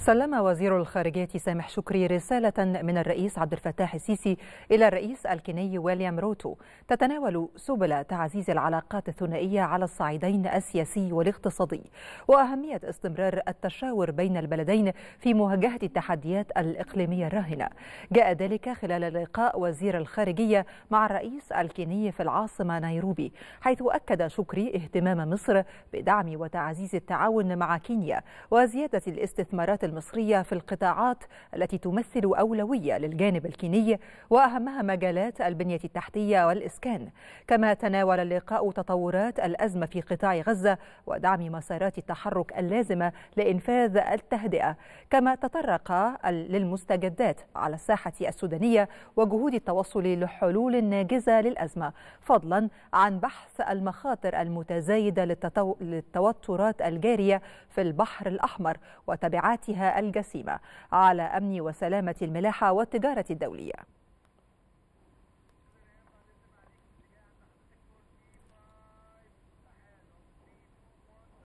سلم وزير الخارجية سامح شكري رسالة من الرئيس عبد الفتاح السيسي إلى الرئيس الكيني ويليام روتو تتناول سبل تعزيز العلاقات الثنائية على الصعيدين السياسي والاقتصادي وأهمية استمرار التشاور بين البلدين في مواجهة التحديات الإقليمية الراهنة جاء ذلك خلال لقاء وزير الخارجية مع الرئيس الكيني في العاصمة نيروبي حيث أكد شكري اهتمام مصر بدعم وتعزيز التعاون مع كينيا وزيادة الاستثمارات المصرية في القطاعات التي تمثل أولوية للجانب الكيني وأهمها مجالات البنية التحتية والإسكان كما تناول اللقاء تطورات الأزمة في قطاع غزة ودعم مسارات التحرك اللازمة لإنفاذ التهدئة كما تطرق للمستجدات على الساحة السودانية وجهود التوصل لحلول ناجزة للأزمة فضلا عن بحث المخاطر المتزايدة للتوترات الجارية في البحر الأحمر وتبعاتها الجسيمة على أمن وسلامة الملاحة والتجارة الدولية